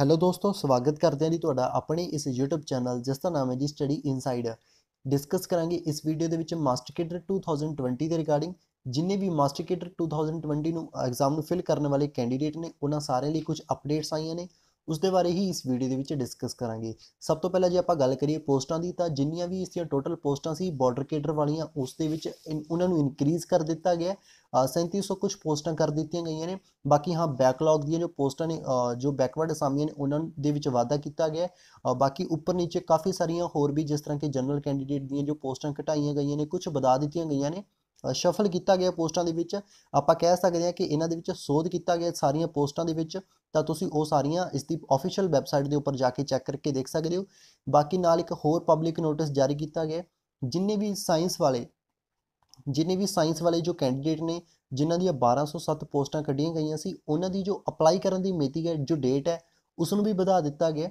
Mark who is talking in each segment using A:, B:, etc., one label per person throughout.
A: hello ਦੋਸਤੋ ਸਵਾਗਤ ਕਰਦੇ ਹਾਂ ਜੀ ਤੁਹਾਡਾ ਆਪਣੇ ਇਸ YouTube ਚੈਨਲ ਜਿਸ ਦਾ ਨਾਮ ਹੈ ਜੀ ਸਟੱਡੀ ਇਨਸਾਈਡ ਡਿਸਕਸ ਕਰਾਂਗੇ ਇਸ ਵੀਡੀਓ ਦੇ ਵਿੱਚ ਮਾਸਟਰ 2020 ਦੇ ਰਿਗਾਰਡਿੰਗ ਜਿੰਨੇ ਵੀ ਮਾਸਟਰ 2020 ਨੂੰ ਐਗਜ਼ਾਮ ਨੂੰ ਫਿਲ ਕਰਨ ਵਾਲੇ ਕੈਂਡੀਡੇਟ ਨੇ ਉਹਨਾਂ ਸਾਰਿਆਂ ਲਈ ਕੁਝ ਅਪਡੇਟਸ ਆਈਆਂ ਨੇ ਉਸ ਦੇ ਬਾਰੇ ਹੀ ਇਸ ਵੀਡੀਓ ਦੇ ਵਿੱਚ ਡਿਸਕਸ ਕਰਾਂਗੇ ਸਭ ਤੋਂ ਪਹਿਲਾਂ ਜੇ ਆਪਾਂ ਗੱਲ ਕਰੀਏ ਪੋਸਟਾਂ ਦੀ ਤਾਂ ਜਿੰਨੀਆਂ ਵੀ ਇਸ ਦੀਆਂ ਟੋਟਲ ਪੋਸਟਾਂ ਸੀ ਬਾਰਡਰ ਕੇਡਰ ਵਾਲੀਆਂ ਉਸ ਦੇ ਵਿੱਚ ਉਹਨਾਂ ਨੂੰ ਇਨਕਰੀਜ਼ ਕਰ ਦਿੱਤਾ ਗਿਆ 3700 ਕੁਝ ਪੋਸਟਾਂ ਕਰ ਦਿੱਤੀਆਂ ਗਈਆਂ ਨੇ ਬਾਕੀ ਹਾਂ ਬੈਕਲੌਗ ਦੀਆਂ ਜੋ ਪੋਸਟਾਂ ਨੇ ਜੋ ਬੈਕਵਰਡ ਅਸਾਮੀਆਂ ਨੇ ਉਹਨਾਂ ਦੇ ਵਿੱਚ ਵਾਅਦਾ ਕੀਤਾ ਗਿਆ ਬਾਕੀ ਉੱਪਰ ਨੀਚੇ ਕਾਫੀ ਸਾਰੀਆਂ ਹੋਰ ਵੀ ਜਿਸ ਤਰ੍ਹਾਂ ਕਿ ਜਨਰਲ ਕੈਂਡੀਡੇਟ ਦੀਆਂ ਜੋ ਪੋਸਟਾਂ ਘਟਾਈਆਂ ਗਈਆਂ ਨੇ ਕੁਝ ਵਧਾ ਦਿੱਤੀਆਂ ਗਈਆਂ ਨੇ ਸ਼ਫਲ ਕੀਤਾ ਗਿਆ ਪੋਸਟਾਂ ਦੇ ਵਿੱਚ ਆਪਾਂ ਕਹਿ ਸਕਦੇ ਹਾਂ ਕਿ ਇਹਨਾਂ ਦੇ ਵਿੱਚ ਸੋਧ ਕੀਤਾ ਗਿਆ ਸਾਰੀਆਂ ਪੋਸਟਾਂ ਦੇ ਵਿੱਚ ਤਾਂ ਤੁਸੀਂ ਉਹ ਸਾਰੀਆਂ ਇਸ ਦੀ ਅਫੀਸ਼ੀਅਲ ਵੈਬਸਾਈਟ ਦੇ ਉੱਪਰ ਜਾ ਕੇ ਚੈੱਕ ਕਰਕੇ ਦੇਖ ਸਕਦੇ ਹੋ ਬਾਕੀ ਨਾਲ ਇੱਕ ਹੋਰ ਪਬਲਿਕ ਨੋਟਿਸ ਜਾਰੀ ਕੀਤਾ ਗਿਆ ਜਿੰਨੇ ਵੀ ਸਾਇੰਸ ਵਾਲੇ ਜਿੰਨੇ ਵੀ ਸਾਇੰਸ ਵਾਲੇ ਜੋ ਕੈਂਡੀਡੇਟ ਨੇ ਜਿਨ੍ਹਾਂ ਦੀਆਂ 1207 ਪੋਸਟਾਂ ਕੱਢੀਆਂ ਗਈਆਂ ਸੀ ਉਹਨਾਂ ਦੀ ਜੋ ਅਪਲਾਈ ਕਰਨ ਦੀ ਮਿਤੀ ਹੈ ਜੋ ਡੇਟ ਹੈ ਉਸ ਨੂੰ ਵੀ ਵਧਾ ਦਿੱਤਾ ਗਿਆ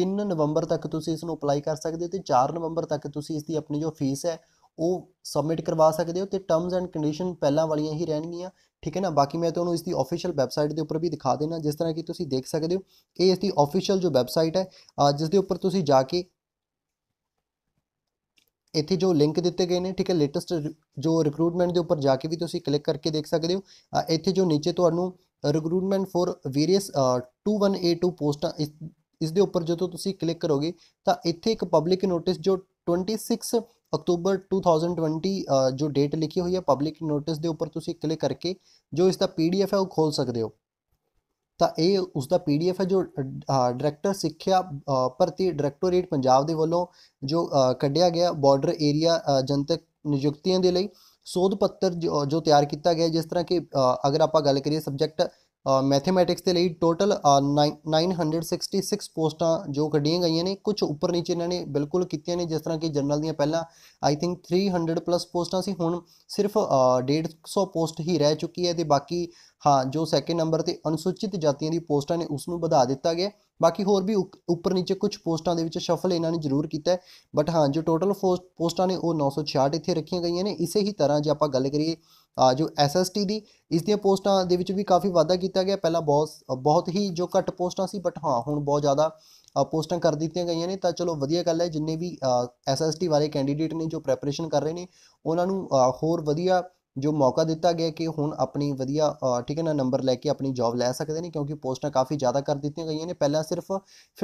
A: 3 ਨਵੰਬਰ ਤੱਕ ਤੁਸੀਂ ਇਸ ਨੂੰ ਅਪਲਾਈ ਕਰ ਸਕਦੇ ਹੋ ਤੇ 4 ਨਵੰਬਰ ਤੱਕ ਤੁਸੀਂ ਇਸ ਦੀ ਆਪਣੀ ਜੋ ਫੀਸ ਹੈ ਉਹ ਸਬਮਿਟ ਕਰਵਾ ਸਕਦੇ ਹੋ ਤੇ ਟਰਮਸ ਐਂਡ ਕੰਡੀਸ਼ਨ ਪਹਿਲਾਂ ਵਾਲੀਆਂ ਹੀ ਰਹਿਣਗੀਆਂ ਠੀਕ ਹੈ ਨਾ ਬਾਕੀ ਮੈਂ ਤੁਹਾਨੂੰ ਇਸ ਦੀ ਅਫੀਸ਼ੀਅਲ ਵੈਬਸਾਈਟ ਦੇ ਉੱਪਰ ਵੀ ਦਿਖਾ ਦੇਣਾ ਜਿਸ ਤਰ੍ਹਾਂ ਕਿ ਤੁਸੀਂ ਦੇਖ ਸਕਦੇ ਹੋ ਇਹ ਇਸ ਦੀ ਅਫੀਸ਼ੀਅਲ ਜੋ ਵੈਬਸਾਈਟ ਹੈ ਜਿਸ ਦੇ ਉੱਪਰ ਤੁਸੀਂ ਜਾ ਕੇ ਇੱਥੇ ਜੋ ਲਿੰਕ ਦਿੱਤੇ ਗਏ ਨੇ ਠੀਕ ਹੈ ਲੇਟੈਸਟ ਜੋ ਰਿਕਰੂਟਮੈਂਟ ਦੇ ਉੱਪਰ ਜਾ ਕੇ ਵੀ ਤੁਸੀਂ ਕਲਿੱਕ ਕਰਕੇ ਦੇਖ ਸਕਦੇ ਹੋ ਇੱਥੇ ਜੋ ਨੀਚੇ ਤੁਹਾਨੂੰ ਰਿਕਰੂਟਮੈਂਟ ਫੋਰ ਵੇਰੀਅਸ 2182 ਪੋਸਟਾਂ ਇਸ ਦੇ ਉੱਪਰ ਜਦੋਂ ਤੁਸੀਂ ਕਲਿੱਕ ਕਰੋਗੇ ਤਾਂ ਇੱਥੇ ਇੱਕ ਪਬਲਿਕ ਨੋਟਿਸ ਜੋ 26 ਅਕਤੂਬਰ 2020 ਜੋ ਡੇਟ ਲਿਖੀ ਹੋਈ ਹੈ ਪਬਲਿਕ ਨੋਟਿਸ ਦੇ ਉੱਪਰ ਤੁਸੀਂ ਕਲਿੱਕ ਕਰਕੇ ਜੋ ਇਸ ਦਾ ਪੀਡੀਐਫ ਹੈ ਉਹ ਖੋਲ ਸਕਦੇ ਹੋ ਤਾਂ ਇਹ ਉਸ ਦਾ ਪੀਡੀਐਫ ਹੈ ਜੋ ਡਾਇਰੈਕਟਰ ਸਿੱਖਿਆ ਭਰਤੀ ਡਾਇਰੈਕਟੋਰੇਟ ਪੰਜਾਬ ਦੇ ਵੱਲੋਂ ਜੋ ਕੱਢਿਆ ਗਿਆ ਬਾਰਡਰ ਏਰੀਆ ਜਨਤਕ ਨਿਯੁਕਤੀਆਂ ਦੇ ਲਈ ਸੋਧ ਪੱਤਰ ਜੋ ਤਿਆਰ ਕੀਤਾ ਗਿਆ ਜਿਸ ਤਰ੍ਹਾਂ ਕਿ ਅਗਰ ਆਪਾਂ ਗੱਲ ਕਰੀਏ ਸਬਜੈਕਟ ਮੈਥਮੈਟਿਕਸ ਦੇ ਲਈ ਟੋਟਲ 966 ਪੋਸਟਾਂ ਜੋ ਕੱਢੀਆਂ ਗਈਆਂ ਨੇ ਕੁਝ ਉੱਪਰ ਨੀਚੇ ਇਹਨਾਂ ਨੇ ਬਿਲਕੁਲ ਕੀਤੀਆਂ ਨੇ ਜਿਸ ਤਰ੍ਹਾਂ ਕਿ ਜਨਰਲ ਦੀਆਂ ਪਹਿਲਾਂ ਆਈ ਥਿੰਕ 300 ਪਲੱਸ ਪੋਸਟਾਂ ਸੀ ਹੁਣ ਸਿਰਫ 150 ਪੋਸਟ ਹੀ ਰਹਿ ਚੁੱਕੀ ਹੈ ਤੇ ਬਾਕੀ ਹਾਂ ਜੋ ਸੈਕਿੰਡ ਨੰਬਰ ਤੇ ਅਨੁਸੂਚਿਤ ਜਾਤੀਆਂ ਦੀ ਪੋਸਟਾਂ ਨੇ ਉਸ ਨੂੰ ਵਧਾ ਦਿੱਤਾ ਗਿਆ ਬਾਕੀ ਹੋਰ ਵੀ ਉੱਪਰ ਨੀਚੇ ਕੁਝ ਪੋਸਟਾਂ ਦੇ ਵਿੱਚ ਸ਼ਫਲ ਇਹਨਾਂ ਨੇ ਜ਼ਰੂਰ ਕੀਤਾ ਬਟ ਹਾਂ ਜੋ ਟੋਟਲ ਪੋਸਟਾਂ ਨੇ ਉਹ 966 ਇੱਥੇ ਰੱਖੀਆਂ ਗਈਆਂ ਨੇ ਇਸੇ ਹੀ ਤਰ੍ਹਾਂ ਜੇ ਆਪਾਂ ਗੱਲ ਕਰੀਏ ਜੋ ਐਸਐਸਟੀ ਦੀ ਇਸ ਦੀਆਂ ਪੋਸਟਾਂ ਦੇ ਵਿੱਚ ਵੀ ਕਾਫੀ ਵਾਧਾ ਕੀਤਾ ਗਿਆ ਪਹਿਲਾਂ ਬਹੁਤ ਬਹੁਤ ਹੀ ਜੋ ਘੱਟ ਪੋਸਟਾਂ ਸੀ ਬਟ ਹਾਂ ਹੁਣ ਬਹੁਤ ਜ਼ਿਆਦਾ ਪੋਸਟਾਂ ਕਰ ਦਿੱਤੀਆਂ ਗਈਆਂ ਨੇ ਤਾਂ ਚਲੋ ਵਧੀਆ ਗੱਲ ਹੈ ਜਿੰਨੇ ਵੀ ਐਸਐਸਟੀ ਵਾਲੇ ਕੈਂਡੀਡੇਟ ਨੇ ਜੋ ਪ੍ਰੈਪਰੇਸ਼ਨ ਕਰ ਰਹੇ ਨੇ ਉਹਨਾਂ ਨੂੰ ਹੋਰ ਵਧੀਆ ਜੋ ਮੌਕਾ ਦਿੱਤਾ ਗਿਆ ਕਿ ਹੁਣ ਆਪਣੀ ਵਧੀਆ ਠੀਕ ਹੈ ਨਾ ਨੰਬਰ ਲੈ ਕੇ ਆਪਣੀ ਜੌਬ ਲੈ ਸਕਦੇ ਨੇ ਕਿਉਂਕਿ ਪੋਸਟਾਂ ਕਾਫੀ ਜ਼ਿਆਦਾ ਕਰ ਦਿੱਤੀਆਂ ਗਈਆਂ ਨੇ ਪਹਿਲਾਂ ਸਿਰਫ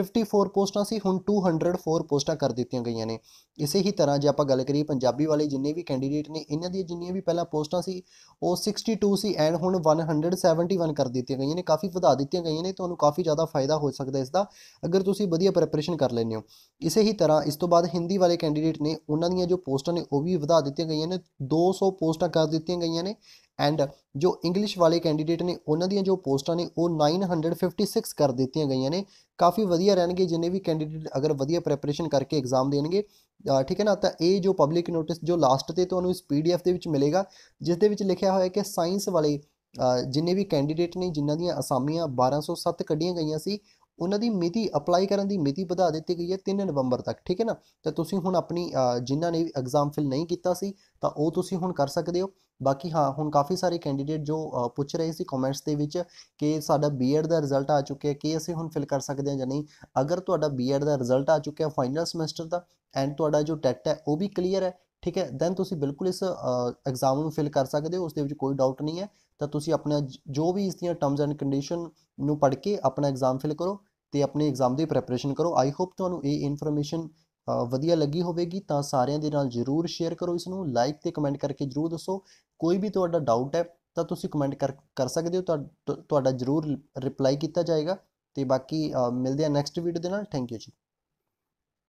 A: 54 ਪੋਸਟਾਂ ਸੀ ਹੁਣ 204 ਪੋਸਟਾਂ ਕਰ ਦਿੱਤੀਆਂ ਗਈਆਂ ਨੇ ਇਸੇ ਹੀ ਤਰ੍ਹਾਂ ਜੇ ਆਪਾਂ ਗੱਲ ਕਰੀਏ ਪੰਜਾਬੀ ਵਾਲੇ ਜਿੰਨੇ ਵੀ ਕੈਂਡੀਡੇਟ ਨੇ ਇਹਨਾਂ ਦੀਆਂ ਜਿੰਨੀਆਂ ਵੀ ਪਹਿਲਾਂ ਪੋਸਟਾਂ ਸੀ ਉਹ 62 ਸੀ ਐਂਡ ਹੁਣ 171 ਕਰ ਦਿੱਤੀਆਂ ਗਈਆਂ ਨੇ ਕਾਫੀ ਵਧਾ ਦਿੱਤੀਆਂ ਗਈਆਂ ਨੇ ਤੁਹਾਨੂੰ ਕਾਫੀ ਜ਼ਿਆਦਾ ਫਾਇਦਾ ਹੋ ਸਕਦਾ ਇਸ ਦਾ ਅਗਰ ਤੁਸੀਂ ਵਧੀਆ ਪ੍ਰੈਪਰੇਸ਼ਨ ਕਰ ਲੈਂਦੇ ਹੋ ਇਸੇ ਹੀ ਤਰ੍ਹਾਂ ਇਸ ਤੋਂ ਬਾਅਦ ਹਿੰਦੀ ਵਾਲੇ ਕੈਂਡੀਡੇਟ ਨੇ ਉਹਨਾਂ ਦੀਆਂ ਜੋ ਪੋਸਟਾਂ ਨੇ ਉਹ ਵੀ ਵਧਾ ਦਿੱਤੀਆਂ ਗਈਆਂ ਨੇ 200 ਪੋਸਟਾਂ ਕਰ ਦਿੱਤੀਆਂ ਗਈਆਂ ਨੇ ਐਂਡ ਜੋ ਇੰਗਲਿਸ਼ ਵਾਲੇ ਕੈਂਡੀਡੇਟ ਨੇ ਉਹਨਾਂ ਦੀਆਂ ਜੋ ਪੋਸਟਾਂ ਨੇ ਉਹ 956 ਕਰ ਦਿੱਤੀਆਂ ਗਈਆਂ ਨੇ ਕਾਫੀ ਵਧੀਆ ਰਹਿਣਗੇ ਜਿੰਨੇ ਵੀ ਕੈਂਡੀਡੇਟ ਅਗਰ ਵਧੀਆ ਪ੍ਰੈਪਰੇਸ਼ਨ ਕਰਕੇ ਐਗਜ਼ਾਮ ਦੇਣਗੇ ਠੀਕ ਹੈ ਨਾ ਤਾਂ ਇਹ ਜੋ ਪਬਲਿਕ ਨੋਟਿਸ ਜੋ ਲਾਸਟ ਤੇ ਤੁਹਾਨੂੰ ਇਸ ਪੀਡੀਐਫ ਦੇ ਵਿੱਚ ਮਿਲੇਗਾ ਜਿਸ ਦੇ ਵਿੱਚ ਲਿਖਿਆ ਹੋਇਆ ਹੈ ਕਿ ਸਾਇੰਸ ਵਾਲੇ ਜਿੰਨੇ ਵੀ ਕੈਂਡੀਡੇਟ ਨੇ ਜਿਨ੍ਹਾਂ ਦੀਆਂ ਅਸਾਮੀਆਂ 1207 ਕੱਢੀਆਂ ਗਈਆਂ ਸੀ ਉਹਨਾਂ ਦੀ ਮਿਤੀ ਅਪਲਾਈ ਕਰਨ ਦੀ ਮਿਤੀ ਵਧਾ ਦਿੱਤੀ ਗਈ ਹੈ 3 ਨਵੰਬਰ ਤੱਕ ਠੀਕ ਹੈ ਨਾ ਤਾਂ ਤੁਸੀਂ ਹੁਣ ਆਪਣੀ ਜਿਨ੍ਹਾਂ ਨੇ ਐਗਜ਼ਾਮ ਫਿਲ ਨਹੀਂ ਕੀਤਾ ਸੀ ਤਾਂ ਉਹ ਤੁਸੀਂ ਹੁਣ ਕਰ ਸਕਦੇ ਹੋ ਬਾਕੀ ਹਾਂ ਹੁਣ ਕਾਫੀ ਸਾਰੇ ਕੈਂਡੀਡੇਟ ਜੋ ਪੁੱਛ ਰਹੇ ਸੀ ਕਮੈਂਟਸ ਦੇ ਵਿੱਚ ਕਿ ਸਾਡਾ ਬੀਐਡ ਦਾ ਰਿਜ਼ਲਟ ਆ ਚੁੱਕਿਆ ਕਿ ਅਸੀਂ ਹੁਣ ਫਿਲ ਕਰ ਸਕਦੇ ਹਾਂ ਜਾਂ ਨਹੀਂ ਅਗਰ ਤੁਹਾਡਾ ਬੀਐਡ ਦਾ ਰਿਜ਼ਲਟ ਆ ਚੁੱਕਿਆ ਫਾਈਨਲ ਸਮੈਸਟਰ ਦਾ ਐਂਡ ਤੁਹਾਡਾ ਜੋ ਟੈਟ ਹੈ ਉਹ ਵੀ ਕਲੀਅਰ ਹੈ ਠੀਕ ਹੈ ਦੈਨ ਤੁਸੀਂ ਬਿਲਕੁਲ ਇਸ ਐਗਜ਼ਾਮ ਨੂੰ ਫਿਲ ਕਰ ਸਕਦੇ ਹੋ ਉਸ ਦੇ ਵਿੱਚ ਕੋਈ ਡਾਊਟ ਨਹੀਂ ਹੈ ਤਾਂ ਤੁਸੀਂ ਆਪਣਾ ਜੋ ਵੀ ਇਸ ਦੀਆਂ ਟਰਮਸ ਐਂਡ ਕੰਡੀਸ਼ਨ ਨੂੰ ਪੜ੍ਹ ਕੇ ਆਪਣਾ ਐਗਜ਼ਾਮ ਫਿਲ ਕਰੋ ਤੇ ਆਪਣੇ ਐਗਜ਼ਾਮ ਦੀ ਪ੍ਰੈਪਰੇਸ਼ਨ ਕਰੋ ਆਈ ਹੋਪ ਤੁਹਾਨੂੰ ਇਹ ਇਨਫੋਰਮੇਸ਼ਨ ਵਧੀਆ ਲੱਗੀ ਹੋਵੇਗੀ ਤਾਂ ਸਾਰਿਆਂ ਦੇ ਨਾਲ ਜਰੂਰ ਸ਼ੇਅਰ ਕਰੋ ਇਸ ਨੂੰ ਲਾਈਕ ਤੇ ਕਮੈਂਟ ਕਰਕੇ ਜਰੂਰ ਦੱਸੋ ਕੋਈ ਵੀ ਤੁਹਾਡਾ ਡਾਊਟ ਹੈ ਤਾਂ ਤੁਸੀਂ ਕਮੈਂਟ ਕਰ ਸਕਦੇ ਹੋ ਤੁਹਾਡਾ ਜਰੂਰ ਰਿਪਲਾਈ ਕੀਤਾ ਜਾਏਗਾ ਤੇ ਬਾਕੀ ਮਿਲਦੇ ਆ ਨੈਕਸਟ ਵੀਡੀਓ ਦੇ ਨਾਲ ਥੈਂਕ ਯੂ ਜੀ